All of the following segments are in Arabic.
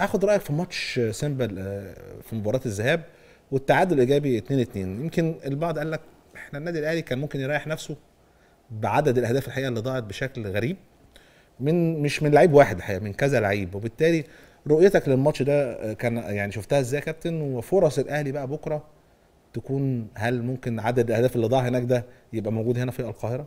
اخد رايك في ماتش سيمبا في مباراه الذهاب والتعادل الايجابي 2 2 يمكن البعض قال لك احنا النادي الاهلي كان ممكن يريح نفسه بعدد الاهداف الحقيقه اللي ضاعت بشكل غريب من مش من لعيب واحد الحقيقه من كذا لعيب وبالتالي رؤيتك للماتش ده كان يعني شفتها ازاي يا كابتن وفرص الاهلي بقى بكره تكون هل ممكن عدد الاهداف اللي ضاع هناك ده يبقى موجود هنا في القاهره؟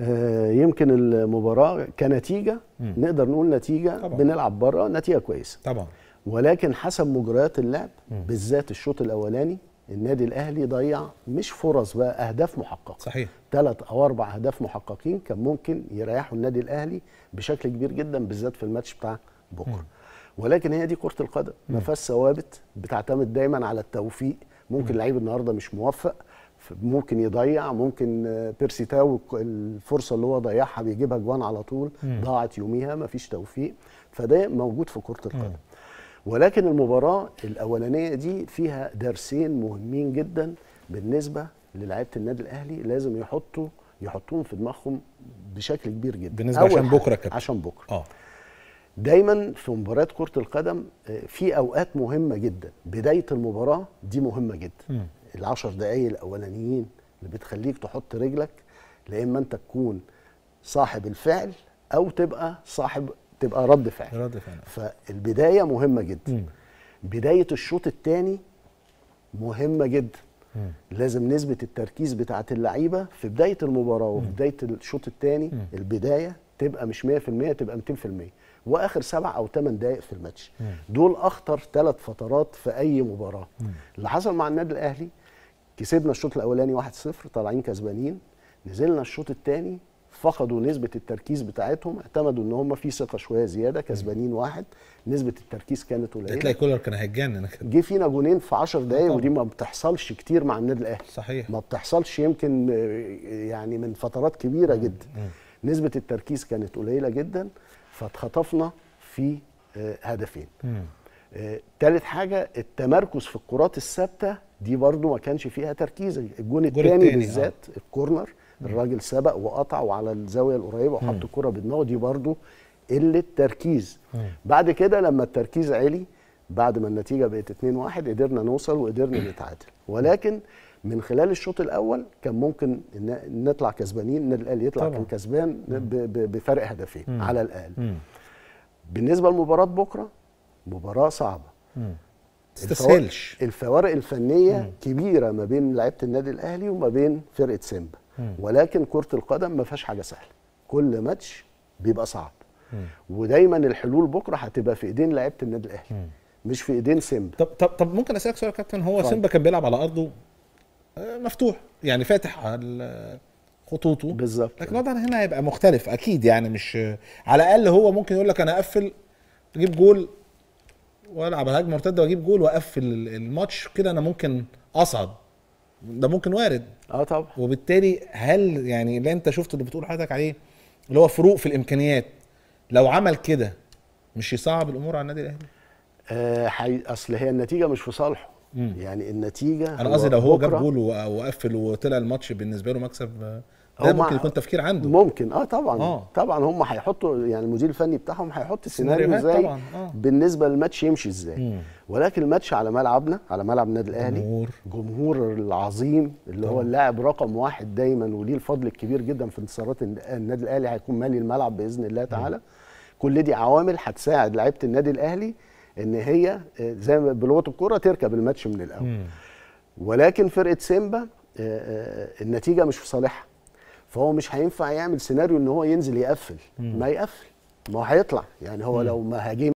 آه، يمكن المباراه كنتيجه م. نقدر نقول نتيجه طبعا. بنلعب بره نتيجه كويسه طبعا ولكن حسب مجريات اللعب م. بالذات الشوط الاولاني النادي الاهلي ضيع مش فرص بقى اهداف محققه صحيح ثلاث او اربع اهداف محققين كان ممكن يريحوا النادي الاهلي بشكل كبير جدا بالذات في الماتش بتاع بكره ولكن هي دي كره القدم ما فيهاش ثوابت بتعتمد دايما على التوفيق ممكن لعيب النهارده مش موفق ممكن يضيع ممكن آه، بيرسي تاو الفرصه اللي هو ضيعها بيجيبها جوان على طول مم. ضاعت يوميها مفيش توفيق فده موجود في كره القدم ولكن المباراه الاولانيه دي فيها درسين مهمين جدا بالنسبه للعيبه النادي الاهلي لازم يحطوا يحطوهم في دماغهم بشكل كبير جدا بالنسبه عشان بكره كده عشان بكره اه دايما في مباريات كره القدم آه، في اوقات مهمه جدا بدايه المباراه دي مهمه جدا م. العشر دقايق الاولانيين اللي بتخليك تحط رجلك لا اما انت تكون صاحب الفعل او تبقى صاحب تبقى رد فعل رد فعل فالبدايه مهمه جدا مم. بدايه الشوط الثاني مهمه جدا مم. لازم نسبه التركيز بتاعه اللعيبه في بدايه المباراه وفي بدايه الشوط الثاني البدايه تبقى مش 100% تبقى 200% واخر سبع او ثمان دقائق في الماتش دول اخطر ثلاث فترات في اي مباراه اللي حصل مع النادي الاهلي كسبنا الشوط الاولاني 1-0 طالعين كسبانين نزلنا الشوط الثاني فقدوا نسبه التركيز بتاعتهم اعتمدوا ان هم في ثقه شويه زياده كسبانين واحد نسبه التركيز كانت قليله تلاقي كولر كان هيتجنن انا كده جه فينا جونين في 10 دقائق آه، ودي ما بتحصلش كتير مع النادي الاهلي صحيح ما بتحصلش يمكن آه، يعني من فترات كبيره جدا مم. نسبه التركيز كانت قليله جدا فاتخطفنا في آه، هدفين مم. ثالث حاجه التمركز في الكرات الثابته دي برضو ما كانش فيها تركيز الجون الثاني بالذات آه. الكورنر الراجل سبق وقطع وعلى الزاويه القريبه وحط الكره بدماغه دي برضو قله تركيز بعد كده لما التركيز عالي بعد ما النتيجه بقت 2 1 قدرنا نوصل وقدرنا نتعادل ولكن من خلال الشوط الاول كان ممكن نطلع كسبانين ان الاهلي يطلع طبعا. كان كسبان بفرق هدفين على الاقل بالنسبه لمباراه بكره مباراه صعبه تستسهلش الفوارق الفنيه مم. كبيره ما بين لعيبه النادي الاهلي وما بين فرقه سيمبا ولكن كره القدم ما فيهاش حاجه سهله كل ماتش بيبقى صعب مم. ودايما الحلول بكره هتبقى في ايدين لعيبه النادي الاهلي مم. مش في ايدين سيمبا طب طب طب ممكن اسالك سؤال يا كابتن هو سيمبا كان بيلعب على ارضه آه، مفتوح يعني فاتح على خطوطه بالظبط لكن الوضع هنا هيبقى مختلف اكيد يعني مش آه، على الاقل هو ممكن يقول لك انا اقفل اجيب جول والعب هجمه مرتده واجيب جول واقفل الماتش كده انا ممكن اصعد ده ممكن وارد اه طبعا وبالتالي هل يعني اللي انت شفت اللي بتقول حضرتك عليه اللي هو فروق في الامكانيات لو عمل كده مش يصعب الامور على النادي الاهلي؟ آه اصل هي النتيجه مش في صالحه يعني النتيجه انا قصدي لو هو جاب جول وقفل وطلع الماتش بالنسبه له مكسب آه، ده ممكن يكون تفكير عنده ممكن اه طبعا آه. طبعا هم هيحطوا يعني المدير الفني بتاعهم هيحط السيناريو ازاي آه. بالنسبه للماتش يمشي ازاي ولكن الماتش على ملعبنا على ملعب النادي الاهلي جمهور جمهور العظيم اللي طبعا. هو اللاعب رقم واحد دايما وليه الفضل الكبير جدا في انتصارات النادي الاهلي هيكون مالي الملعب باذن الله تعالى مم. كل دي عوامل هتساعد لعيبه النادي الاهلي ان هي آه، زي ما بلغه الكوره تركب الماتش من الاول مم. ولكن فرقه سيمبا آه، آه، النتيجه مش في صالحها فهو مش هينفع يعمل سيناريو ان هو ينزل يقفل ما يقفل ما هو هيطلع يعني هو لو ما هاجم